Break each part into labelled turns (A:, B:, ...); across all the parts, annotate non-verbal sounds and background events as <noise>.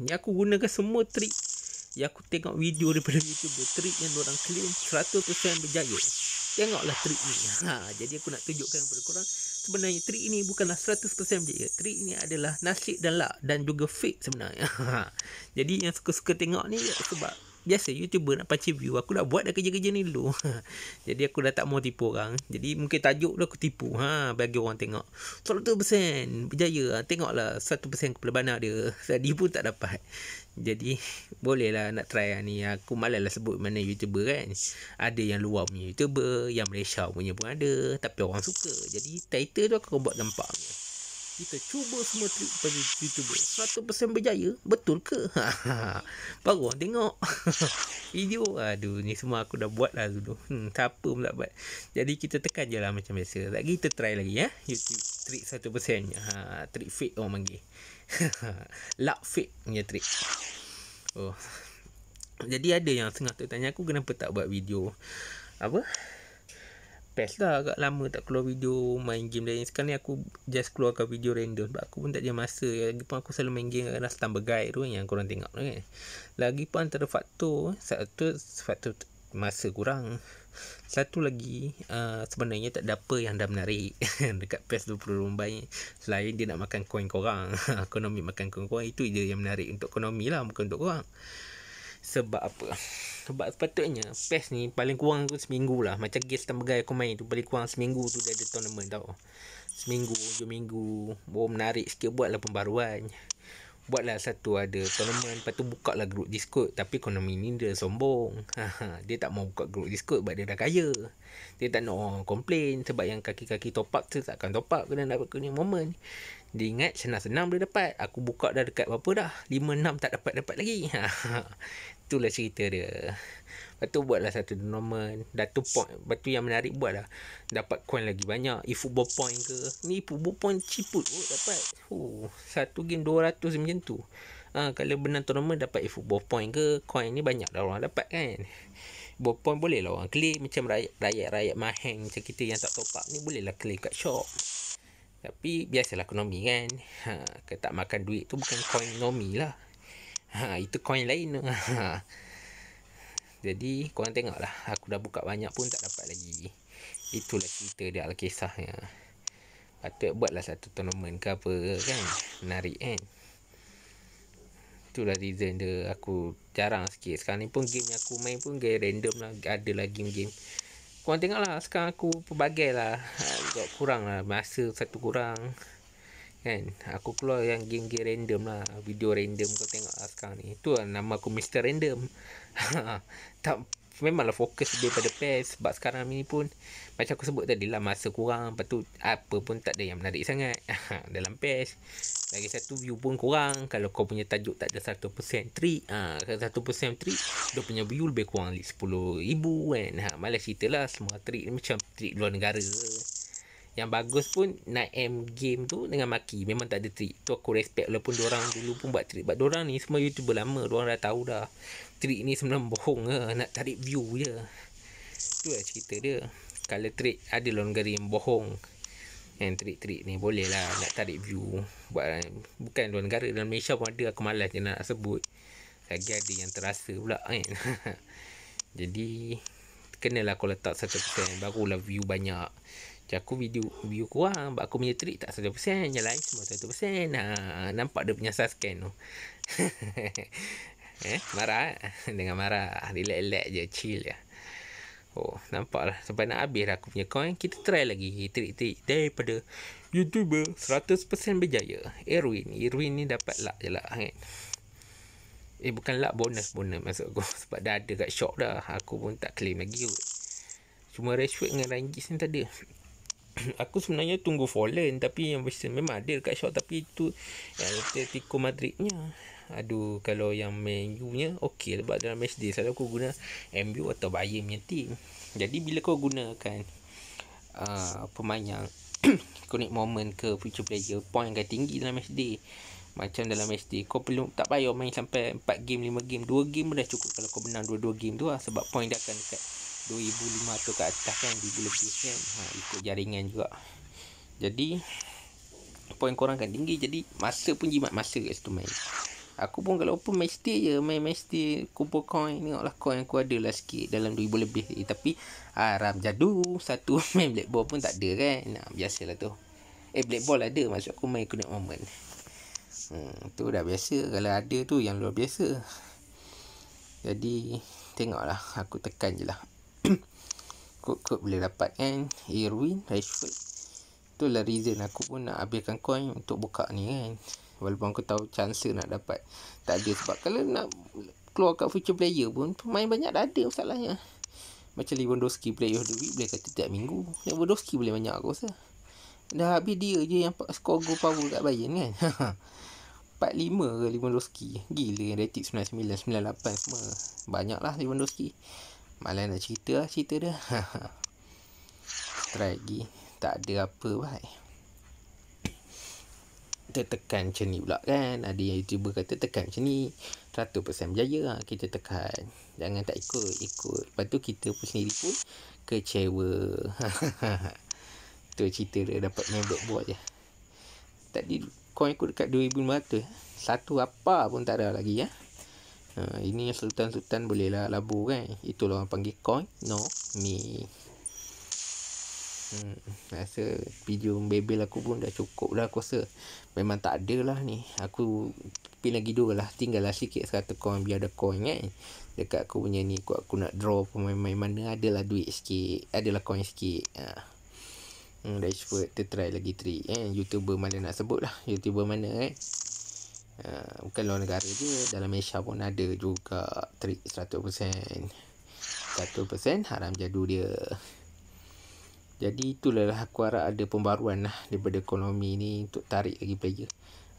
A: Ni aku gunakan semua trik yang aku tengok video daripada YouTuber. Trik yang orang claim 100% berjaya. Tengoklah trik ni. Ha, jadi aku nak tunjukkan kepada korang. Sebenarnya trik ini bukanlah 100% berjaya. Trik ini adalah nasib dan luck. Lah dan juga fake sebenarnya. <laughs> jadi yang suka-suka tengok ni sebab biasa YouTuber nak pancing view aku dah buat dah kerja-kerja ni dulu <laughs> jadi aku dah tak mau tipu orang jadi mungkin tajuk dah aku tipu ha bagi orang tengok 100% berjaya tengoklah 1% kepala banak dia <laughs> tadi pun tak dapat jadi boleh lah nak try lah ni aku malas lah sebut mana YouTuber kan ada yang luar punya YouTuber yang Malaysia punya pun ada tapi orang suka jadi title tu aku buat nampak kita cuba semua trik pada YouTuber. 100% berjaya, betul ke? <laughs> Baru orang tengok. <laughs> Video, aduh ni semua aku dah buat lah dulu. Hmm, tak apa pula buat. Jadi kita tekan je lah macam biasa. Lagi kita try lagi ya. YouTube trik 1%. Ha, trik fake orang panggil. <laughs> Luck fake punya trik. Oh. Jadi ada yang tu tanya aku kenapa tak buat video. Apa? pass lah agak lama tak keluar video main game lain sekarang ni aku just keluarkan video random sebab aku pun tak ada masa lagi pun aku selalu main game rasa tambah gai tu kan, yang korang tengok tu kan lagi pun antara faktor satu faktor masa kurang satu lagi uh, sebenarnya tak ada apa yang dah menarik <laughs> dekat PES 20 rumbai selain dia nak makan koin korang ekonomi <laughs> makan koin korang itu je yang menarik untuk ekonomi lah bukan untuk korang sebab apa Sebab sepatutnya PES ni paling kurang tu seminggu lah Macam game setan bergaya aku main tu Paling kurang seminggu tu dia ada tournament tau Seminggu, dua minggu Baru oh, menarik sikit buat lah pembaruan buatlah satu ada tournament lepas tu buka lah group discord tapi Konami ni dia sombong <laughs> dia tak mau buka group discord sebab dia dah kaya dia tak nak orang complain sebab yang kaki-kaki top up tu takkan top up kena dapat kena moment dia ingat senang-senang boleh dapat aku buka dah dekat berapa dah 5-6 tak dapat-dapat lagi <laughs> itulah cerita dia Lepas tu buatlah satu tournament Dah tu point Lepas tu yang menarik buatlah Dapat coin lagi banyak E-football point ke Ni football point ciput oh, Dapat oh, Satu game 200 macam tu ha, Kalau benar tournament dapat E-football point ke Coin ni banyak dah orang dapat kan Football point boleh lah orang claim Macam rakyat-rayat mahang Macam kita yang tak top up ni Boleh lah claim kat shop tapi biasalah ekonomi kan ha, Kalau tak makan duit tu bukan coin nomi lah ha, Itu coin lain <laughs> ha. Jadi korang tengok lah Aku dah buka banyak pun tak dapat lagi Itulah cerita dia Alkisahnya Patut buatlah satu tournament ke apa kan Menarik kan Itulah reason dia Aku jarang sikit Sekarang ni pun game yang aku main pun Game random lah Ada lah game-game Korang tengok lah Sekarang aku pelbagai lah ha, Kurang lah Masa satu Kurang Kan Aku keluar yang game-game random lah Video random kau tengok lah sekarang ni Itu lah nama aku Mr. Random <laughs> Tak Memanglah fokus dia pada PES Sebab sekarang ni pun Macam aku sebut tadi lah Masa kurang Lepas tu Apa pun tak ada yang menarik sangat <laughs> Dalam PES Lagi satu view pun kurang Kalau kau punya tajuk tak ada 1% trick ha, 1% trick Dia punya view lebih kurang 10 ribu kan ha, Malah cerita lah Semua trick ni macam Trick luar negara yang bagus pun nak m game tu dengan maki memang tak ada trick tu aku respect walaupun orang dulu pun buat trick sebab orang ni semua youtuber lama orang dah tahu dah trick ni sebenarnya bohong lah nak tarik view je tu lah cerita dia kalau trick ada longgari yang bohong yang trik-trik ni boleh lah nak tarik view buat bukan luar negara dalam Malaysia pun ada aku malas je nak sebut lagi ada yang terasa pula kan <laughs> jadi kenalah kalau letak 1% barulah view banyak macam aku video view kurang Sebab aku punya trick tak 100% Yang lain semua 100% ha, Nampak dia punya suscan tu <laughs> eh, Marah eh? Dengan marah ah, Relax-relax je Chill je Oh nampak lah Sampai nak habis lah aku punya coin Kita try lagi Trick-trick Daripada Youtuber 100% berjaya Erwin Erwin ni dapat luck je lah kan Eh bukan luck bonus bonus masuk aku <laughs> Sebab dah ada kat shop dah Aku pun tak claim lagi Cuma rush dengan range ni tak ada <clears throat> aku sebenarnya tunggu Fallen tapi yang Western memang ada dekat shop tapi itu yang Atletico Madridnya. Aduh kalau yang Man U nya okey lah, sebab dalam match day selalu aku guna MU atau Bayern punya team. Jadi bila kau gunakan uh, pemain yang connect <clears throat> moment ke future player point yang tinggi dalam match day macam dalam match day kau perlu tak payah main sampai 4 game 5 game 2 game pun dah cukup kalau kau menang 2-2 game tu lah sebab point dah akan dekat 2500 ke atas kan 1000 lebih kan ha, ikut jaringan juga jadi poin korang kan tinggi jadi masa pun jimat masa kat situ main aku pun kalau pun main stay je main main stay kumpul coin tengok lah coin aku ada lah sikit dalam 2000 lebih eh, tapi haram jadu satu <laughs> main black ball pun tak ada kan nah, lah tu eh black ball ada maksud aku main connect moment hmm, tu dah biasa kalau ada tu yang luar biasa jadi tengoklah aku tekan je lah Kod-kod boleh dapat kan Irwin Rashford Itulah reason aku pun nak habiskan coin Untuk buka ni kan Walaupun aku tahu chance nak dapat Tak ada sebab kalau nak Keluar kat future player pun Pemain banyak dah ada masalahnya Macam Lewandowski play of the week Boleh kata tiap minggu Lewandowski boleh banyak aku rasa Dah habis dia je yang score go power kat Bayern kan 5 <laughs> ke Lewandowski Gila yang rating 99, 98 semua Banyak lah Lewandowski Malah nak cerita lah cerita dia <laughs> Try lagi Tak ada apa baik tertekan macam ni pula kan Ada yang youtuber kata tekan macam ni 100% berjaya lah kita tekan Jangan tak ikut ikut Lepas tu kita pun sendiri pun kecewa <laughs> Tu cerita dia dapat nebek buat je Tadi coin aku dekat 2500 Satu apa pun tak ada lagi ya eh? Ha, ini yang sultan-sultan bolehlah labu kan. Itulah orang panggil coin. No. me Hmm, rasa video membebel aku pun dah cukup dah aku rasa. Memang tak ada lah ni. Aku pin lagi dua lah. Tinggal lah sikit 100 coin biar ada coin kan. Dekat aku punya ni aku, aku nak draw pun main-main mana adalah duit sikit. Adalah coin sikit. Ha. Hmm, dah cuba try lagi trik eh. Youtuber mana nak sebut lah. Youtuber mana eh. Ah, bukan luar negara je dalam Malaysia pun ada juga trik 100% 1% haram jadu dia jadi itulah lah aku harap ada pembaruan lah daripada ekonomi ni untuk tarik lagi player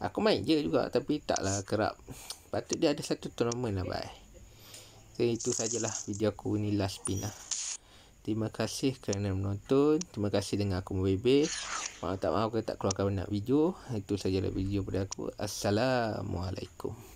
A: aku main je juga tapi taklah kerap patut dia ada satu tournament lah bye so itu sajalah video aku ni last pin lah terima kasih kerana menonton terima kasih dengan aku berbebel Maaf tak maaf kalau tak keluarkan banyak video. Itu sajalah video pada aku. Assalamualaikum.